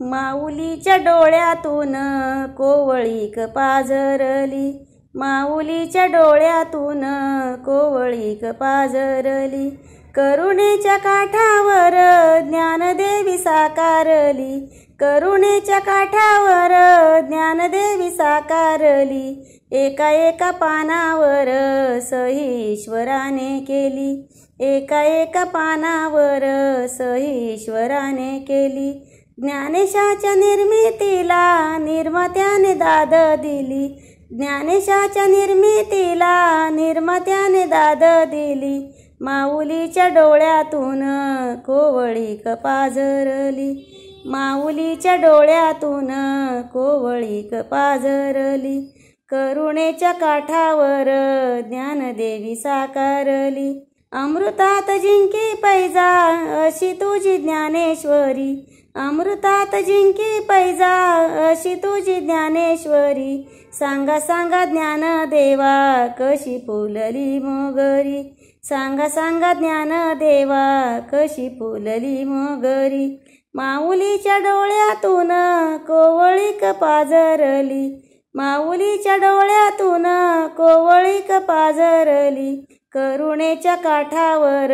माऊलीच्या डोळ्यातून कोवळीक पाजरली माऊलीच्या डोळ्यातून कोवळीक पाजरली करुणेच्या काठावर ज्ञानदेवी साकारली करुणेच्या काठावर ज्ञानदेवी साकारली एका एका पानावर सहीश्वराने केली एका एका पानावर सहीश्वराने केली ज्ञानेशाच्या निर्मितीला निर्मात्याने दाद दिली ज्ञानेशाच्या निर्मितीला निर्मात्याने दाद दिली माऊलीच्या डोळ्यातून कोवळी कपाजरली माऊलीच्या डोळ्यातून कोवळी कपाजरली करुणेच्या काठावर ज्ञानदेवी साकारली अमृतात जिंकी पैजा अशी तुझी ज्ञानेश्वरी अमृतात जिंकी पैजा अशी तुझी ज्ञानेश्वरी सांगा सांगा ज्ञान देवा कशी फुलली मोगरी सांगा सांगा ज्ञान देवा कशी फुलली मोगरी माऊलीच्या डोळ्यातून कोवळीक पाजरली माऊलीच्या डोळ्यातून कोवळीक पाजरली करुणेच्या काठावर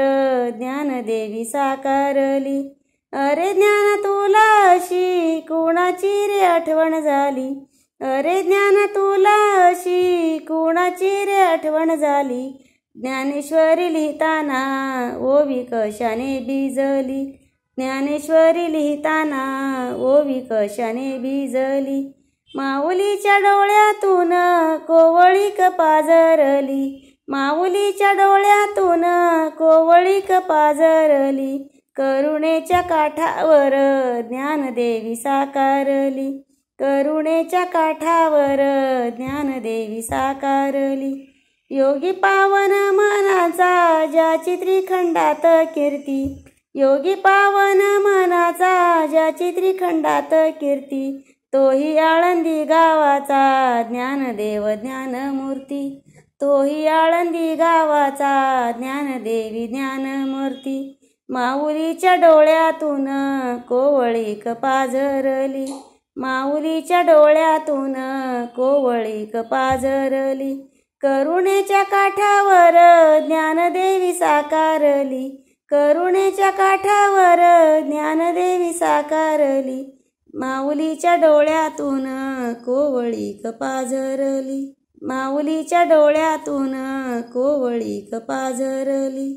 ज्ञानदेवी साकारली अरे ज्ञान तुला अशी कोणाची रे आठवण झाली अरे ज्ञान तुला अशी कोणाची रे आठवण झाली ज्ञानेश्वरी लिहिताना ओवी कशाने भिजली ज्ञानेश्वरी लिहिताना ओवी कशाने भिजली माऊलीच्या डोळ्यातून कोवळी कपाजरली माऊलीच्या डोळ्यातून कोवळी कपाजरली करुणेच्या काठावर ज्ञानदेवी साकारली करुणेच्या काठावर ज्ञानदेवी साकारली योगी पावन मनाचा ज्याची त्रिखंडात कीर्ती योगी पावन मनाचा ज्याची त्रिखंडात कीर्ती तोही आळंदी गावाचा ज्ञानदेव ज्ञानमूर्ती तोही आळंदी गावाचा ज्ञानदेवी मूर्ती माऊलीच्या डोळ्यातून कोवळीक पाझरली माऊलीच्या डोळ्यातून कोवळीक पाझरली करुणेच्या काठावर ज्ञानदेवी साकारली करुणेच्या काठावर ज्ञानदेवी साकारली माऊलीच्या डोळ्यातून कोवळीक पाझरली माऊलीच्या डोळ्यातून कोवळी कपाझरली